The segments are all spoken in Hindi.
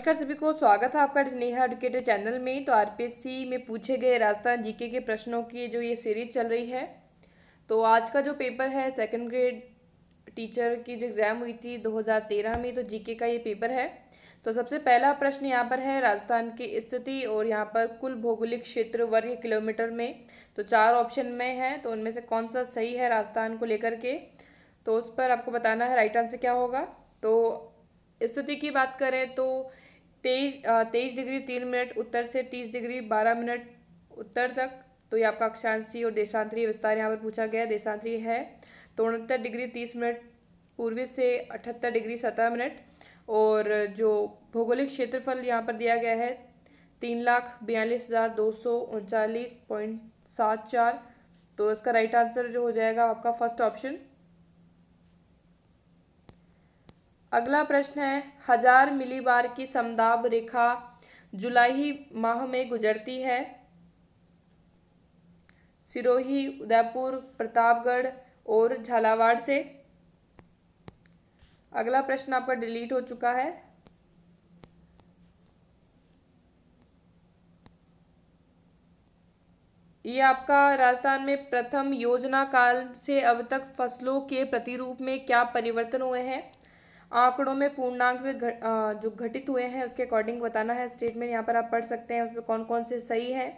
नमस्कार सभी को स्वागत है आपका स्नेहा एडुकेटर चैनल में तो आरपीएससी में पूछे गए राजस्थान जीके के प्रश्नों की जो ये सीरीज चल रही है तो आज का जो पेपर है सेकंड ग्रेड टीचर की जो एग्ज़ाम हुई थी 2013 में तो जीके का ये पेपर है तो सबसे पहला प्रश्न यहाँ पर है राजस्थान की स्थिति और यहाँ पर कुल भौगोलिक क्षेत्र वर्ग किलोमीटर में तो चार ऑप्शन में है तो उनमें से कौन सा सही है राजस्थान को लेकर के तो उस पर आपको बताना है राइट आंसर क्या होगा तो स्थिति की बात करें तो तेईस तेईस डिग्री तीन मिनट उत्तर से तीस डिग्री बारह मिनट उत्तर तक तो ये आपका अक्षांशी और देशांतरी विस्तार यहाँ पर पूछा गया है देशांतरी है तो उनहत्तर डिग्री तीस मिनट पूर्वी से अठहत्तर डिग्री सत्रह मिनट और जो भौगोलिक क्षेत्रफल यहाँ पर दिया गया है तीन लाख बयालीस हज़ार दो सौ उनचालीस पॉइंट सात चार तो इसका राइट आंसर जो हो जाएगा आपका फर्स्ट ऑप्शन अगला प्रश्न है हजार मिलीबार की समदाब रेखा जुलाई माह में गुजरती है सिरोही उदयपुर प्रतापगढ़ और झालावाड़ से अगला प्रश्न आपका डिलीट हो चुका है ये आपका राजस्थान में प्रथम योजना काल से अब तक फसलों के प्रतिरूप में क्या परिवर्तन हुए हैं आंकड़ों में पूर्णांक में घट, आ, जो घटित हुए हैं उसके अकॉर्डिंग बताना है स्टेटमेंट यहाँ पर आप पढ़ सकते हैं उसमें कौन कौन से सही है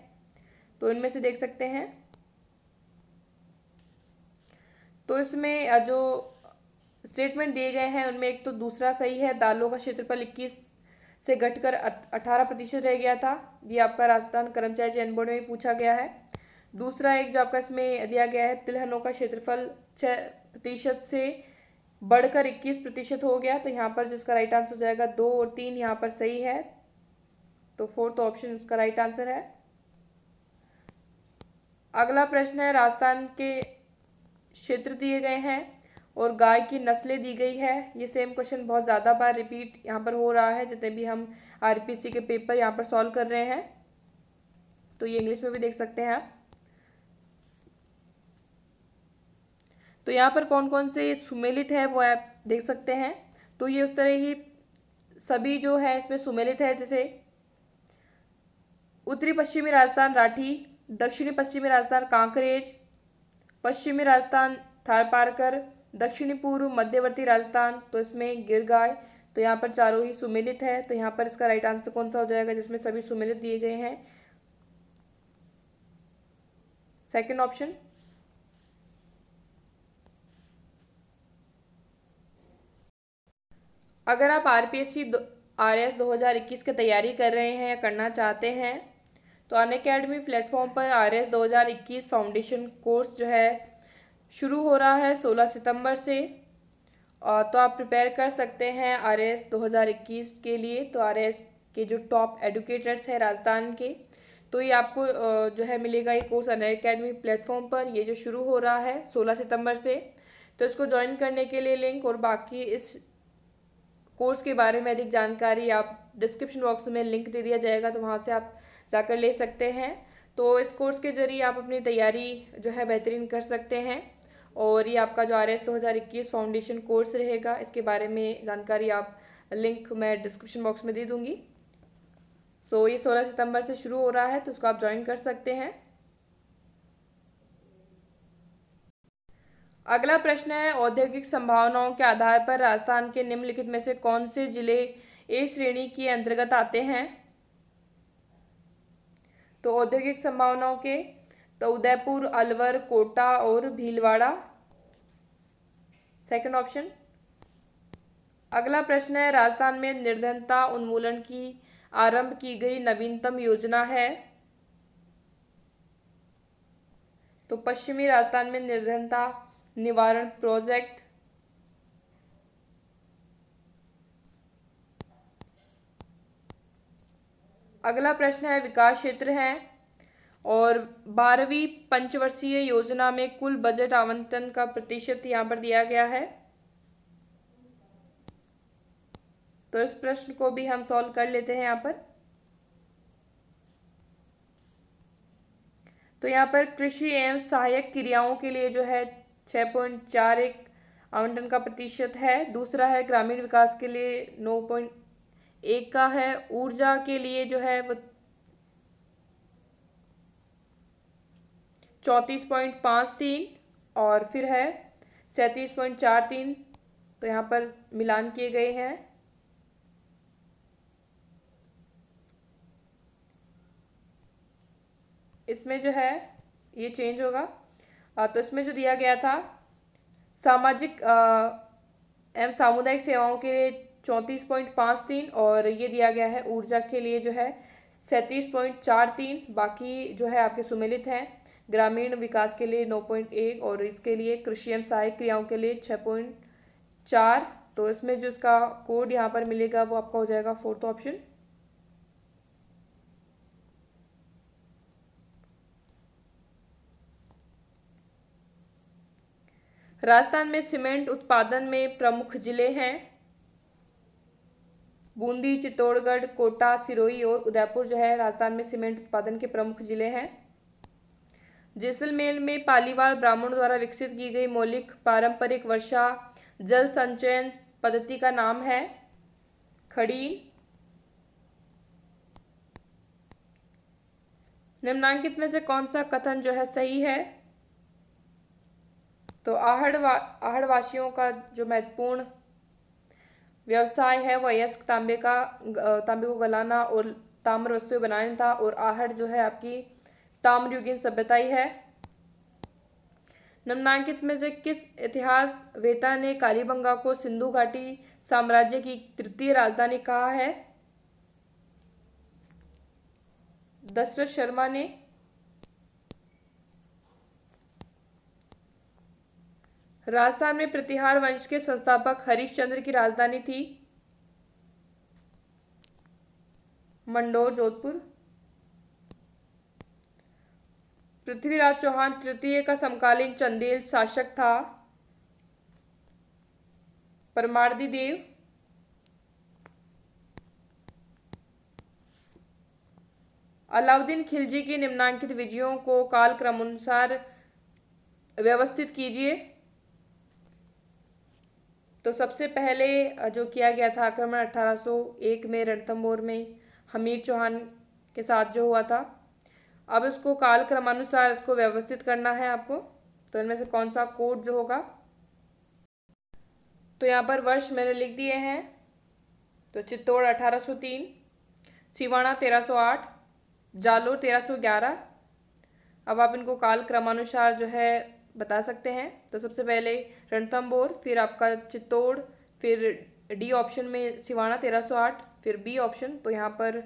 तो इनमें से देख सकते हैं तो इसमें जो स्टेटमेंट दिए गए हैं उनमें एक तो दूसरा सही है दालों का क्षेत्रफल इक्कीस से घटकर अठारह प्रतिशत रह गया था ये आपका राजस्थान कर्मचारी चयन बोर्ड में भी पूछा गया है दूसरा एक जो आपका इसमें दिया गया है तिलहनों का क्षेत्रफल छः प्रतिशत से बढ़कर इक्कीस प्रतिशत हो गया तो यहाँ पर जिसका राइट आंसर हो जाएगा दो और तीन यहाँ पर सही है तो फोर्थ ऑप्शन इसका राइट आंसर है अगला प्रश्न है राजस्थान के क्षेत्र दिए गए हैं और गाय की नस्लें दी गई है ये सेम क्वेश्चन बहुत ज़्यादा बार रिपीट यहाँ पर हो रहा है जितने भी हम आरपीसी के पेपर यहाँ पर सॉल्व कर रहे हैं तो ये इंग्लिश में भी देख सकते हैं आप तो यहाँ पर कौन कौन से सुमेलित है वो आप देख सकते हैं तो ये उस तरह ही सभी जो है इसमें सुमेलित है जैसे उत्तरी पश्चिमी राजस्थान राठी दक्षिणी पश्चिमी राजस्थान कांकरेज पश्चिमी राजस्थान थारपारकर दक्षिणी पूर्व मध्यवर्ती राजस्थान तो इसमें गिर तो यहाँ पर चारों ही सुमेलित है तो यहाँ पर इसका राइट आंसर कौन सा हो जाएगा जिसमें सभी सुमेलित दिए गए हैं सेकेंड ऑप्शन अगर आप R P S C R S दो हज़ार इक्कीस की तैयारी कर रहे हैं या करना चाहते हैं तो अन अकेडमी प्लेटफॉर्म पर आर एस दो हज़ार इक्कीस फाउंडेशन कोर्स जो है शुरू हो रहा है सोलह सितंबर से और तो आप प्रिपेयर कर सकते हैं आर एस दो हज़ार इक्कीस के लिए तो आर एस के जो टॉप एडुकेटर्स हैं राजस्थान के तो ये आपको जो है मिलेगा ये कोर्स अन अकेडमी प्लेटफॉर्म पर ये जो शुरू हो रहा है सोलह सितंबर से तो इसको ज्वाइन करने के लिए लिंक और बाकी इस कोर्स के बारे में अधिक जानकारी आप डिस्क्रिप्शन बॉक्स में लिंक दे दिया जाएगा तो वहाँ से आप जाकर ले सकते हैं तो इस कोर्स के ज़रिए आप अपनी तैयारी जो है बेहतरीन कर सकते हैं और ये आपका जो आर एस दो हज़ार इक्कीस फाउंडेशन कोर्स रहेगा इसके बारे में जानकारी आप लिंक मैं डिस्क्रिप्शन बॉक्स में दे दूँगी सो so, ये सोलह सितंबर से शुरू हो रहा है तो उसको आप ज्वाइन कर सकते हैं अगला प्रश्न है औद्योगिक संभावनाओं के आधार पर राजस्थान के निम्नलिखित में से कौन से जिले ए श्रेणी के अंतर्गत आते हैं तो औद्योगिक संभावनाओं के तो उदयपुर अलवर कोटा और भीलवाड़ा सेकंड ऑप्शन अगला प्रश्न है राजस्थान में निर्धनता उन्मूलन की आरंभ की गई नवीनतम योजना है तो पश्चिमी राजस्थान में निर्धनता निवारण प्रोजेक्ट अगला प्रश्न है विकास क्षेत्र है और बारहवीं पंचवर्षीय योजना में कुल बजट आवंटन का प्रतिशत यहाँ पर दिया गया है तो इस प्रश्न को भी हम सॉल्व कर लेते हैं यहाँ पर तो यहाँ पर कृषि एवं सहायक क्रियाओं के लिए जो है छः पॉइंट चार एक आवंटन का प्रतिशत है दूसरा है ग्रामीण विकास के लिए नौ पॉइंट एक का है ऊर्जा के लिए जो है वो चौंतीस पॉइंट पाँच तीन और फिर है सैंतीस पॉइंट चार तीन तो यहाँ पर मिलान किए गए हैं इसमें जो है ये चेंज होगा तो इसमें जो दिया गया था सामाजिक एवं सामुदायिक सेवाओं के लिए चौंतीस पॉइंट पाँच तीन और ये दिया गया है ऊर्जा के लिए जो है सैंतीस पॉइंट चार तीन बाकी जो है आपके सुमिलित हैं ग्रामीण विकास के लिए नौ पॉइंट एक और इसके लिए कृषि एवं सहायक क्रियाओं के लिए छः पॉइंट चार तो इसमें जो इसका कोड यहाँ पर मिलेगा वो आपका हो जाएगा फोर्थ ऑप्शन राजस्थान में सीमेंट उत्पादन में प्रमुख जिले हैं बूंदी चित्तौड़गढ़ कोटा सिरोही और उदयपुर जो है राजस्थान में सीमेंट उत्पादन के प्रमुख जिले हैं जैसलमेर में पालीवाल ब्राह्मण द्वारा विकसित की गई मौलिक पारंपरिक वर्षा जल संचयन पद्धति का नाम है खड़ी निम्नांकित में से कौन सा कथन जो है सही है तो आहड़वा आहड़वासियों का जो महत्वपूर्ण व्यवसाय है वह यस्क तांबे का तांबे को गलाना और ताम्र वस्तुएं बनाना था और आहड़ जो है आपकी ताम्रयुगीन सभ्यता ही है निम्नांकित में से किस इतिहास वेता ने कालीबंगा को सिंधु घाटी साम्राज्य की तृतीय राजधानी कहा है दशरथ शर्मा ने राजस्थान में प्रतिहार वंश के संस्थापक हरिश्चंद्र की राजधानी थी मंडोर जोधपुर पृथ्वीराज चौहान तृतीय का समकालीन चंदेल शासक था परमार्दी देव अलाउद्दीन खिलजी की निम्नांकित विजयों को कालक्रमानुसार व्यवस्थित कीजिए तो सबसे पहले जो किया गया था आक्रमण 1801 में रणथम्बोर में हमीर चौहान के साथ जो हुआ था अब इसको काल क्रमानुसार इसको व्यवस्थित करना है आपको तो इनमें से कौन सा कोड जो होगा तो यहाँ पर वर्ष मैंने लिख दिए हैं तो चित्तौड़ 1803 सिवाना 1308 जालोर 1311 अब आप इनको काल क्रमानुसार जो है बता सकते हैं तो सबसे पहले रणथम्बोर फिर आपका चित्तौड़ फिर डी ऑप्शन में सिवाना तेरह सौ आठ फिर बी ऑप्शन तो यहाँ पर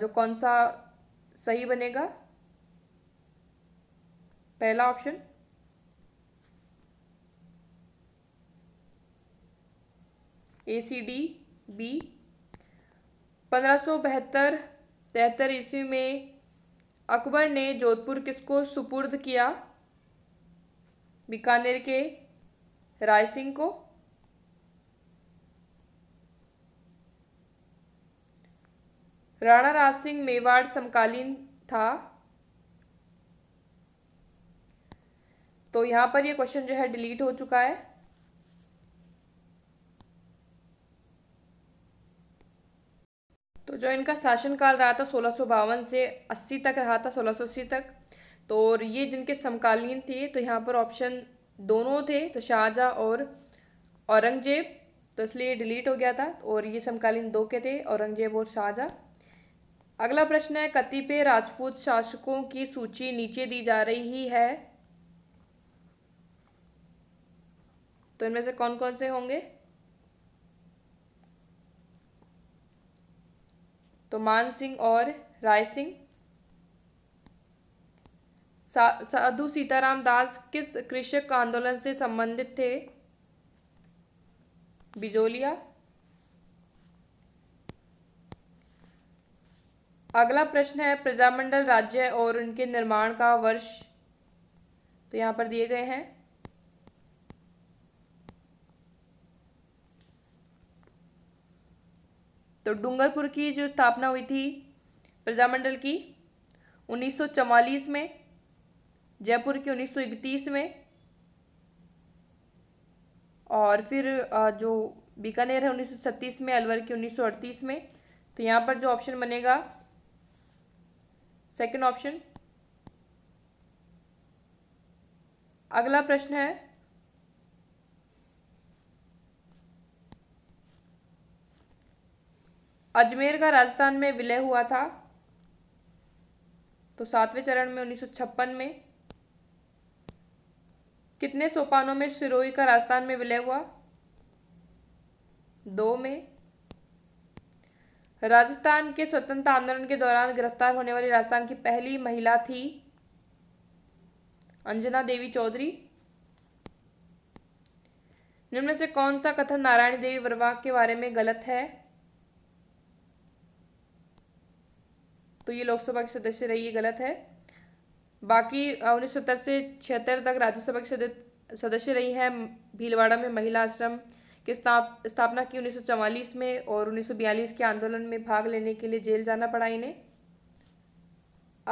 जो कौन सा सही बनेगा पहला option A C D B पंद्रह सौ बहत्तर तिहत्तर ईस्वी में अकबर ने जोधपुर किसको सुपुर्द किया बीकानेर के राय सिंह को राणा राज सिंह मेवाड़ समकालीन था तो यहां पर ये क्वेश्चन जो है डिलीट हो चुका है तो जो इनका शासनकाल रहा था सोलह से अस्सी तक रहा था सोलह अस्सी तक तो और ये जिनके समकालीन थे तो यहाँ पर ऑप्शन दोनों थे तो शाहजहाँ और औरंगजेब तो इसलिए डिलीट हो गया था तो और ये समकालीन दो के थे औरंगजेब और शाहजहाँ अगला प्रश्न है कतिपय राजपूत शासकों की सूची नीचे दी जा रही है तो इनमें से कौन कौन से होंगे तो मान सिंह और राय सिंह साधु सीताराम दास किस कृषक आंदोलन से संबंधित थे बिजोलिया अगला प्रश्न है प्रजामंडल राज्य और उनके निर्माण का वर्ष तो यहां पर दिए गए हैं तो डूंगरपुर की जो स्थापना हुई थी प्रजामंडल की 1944 में जयपुर की उन्नीस में और फिर जो बीकानेर है 1936 में अलवर की 1938 में तो यहाँ पर जो ऑप्शन बनेगा सेकंड ऑप्शन अगला प्रश्न है अजमेर का राजस्थान में विलय हुआ था तो सातवें चरण में उन्नीस में कितने सोपानों में सिरोही का राजस्थान में विलय हुआ दो में राजस्थान के स्वतंत्रता आंदोलन के दौरान गिरफ्तार होने वाली राजस्थान की पहली महिला थी अंजना देवी चौधरी निम्न से कौन सा कथन नारायण देवी वर्मा के बारे में गलत है तो ये लोकसभा के सदस्य रही ये गलत है बाकी उन्नीस से छिहत्तर तक राज्यसभा की सदस्य रही हैं भीलवाड़ा में महिला आश्रम की स्थाप स्थापना की उन्नीस में और 1942 के आंदोलन में भाग लेने के लिए जेल जाना पड़ा इन्हें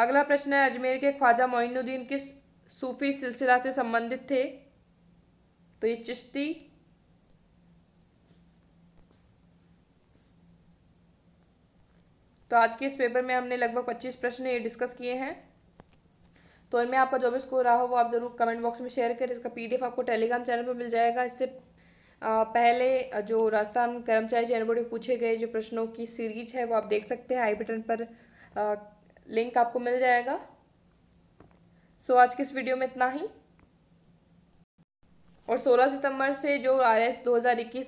अगला प्रश्न है अजमेर के ख्वाजा मोइनुद्दीन किस सूफी सिलसिला से संबंधित थे तो ये चिश्ती तो आज के इस पेपर में हमने लगभग 25 प्रश्न ये डिस्कस किए हैं तो इनमें आपका जो भी स्कोर रहा हो वो आप ज़रूर कमेंट बॉक्स में शेयर करें इसका पीडीएफ आपको टेलीग्राम चैनल पर मिल जाएगा इससे पहले जो राजस्थान कर्मचारी चयन बोर्ड में पूछे गए जो प्रश्नों की सीरीज है वो आप देख सकते हैं आई बटन पर लिंक आपको मिल जाएगा सो आज के इस वीडियो में इतना ही और 16 सितंबर से जो R S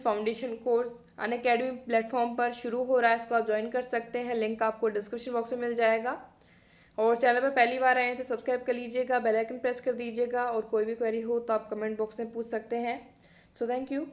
foundation course Unacademy platform पर शुरू हो रहा है इसको आप ज्वाइन कर सकते हैं लिंक आपको डिस्क्रिप्शन बॉक्स में मिल जाएगा और चैनल पर पहली बार आए हैं तो सब्सक्राइब कर लीजिएगा बेल आइकन प्रेस कर दीजिएगा और कोई भी क्वेरी हो तो आप कमेंट बॉक्स में पूछ सकते हैं सो थैंक यू